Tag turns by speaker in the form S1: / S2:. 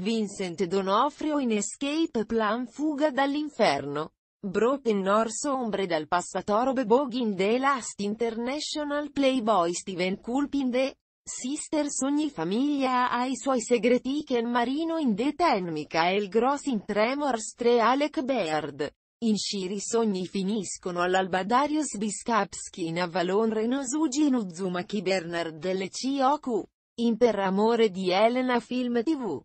S1: Vincent Donofrio in Escape Plan Fuga dall'inferno. Broken in Orso Ombre dal Passatoro Bog in The Last International Playboy Steven Culp in The Sisters ogni famiglia ha i suoi segreti Ken Marino in The Ten Michael Gross in Tremors 3 Alec Baird. In Shiri sogni finiscono all'Albadarius Darius Biskapski in Avalon Reno Suji in Uzumaki Bernard L.C.O.Q. In Per amore di Elena Film TV.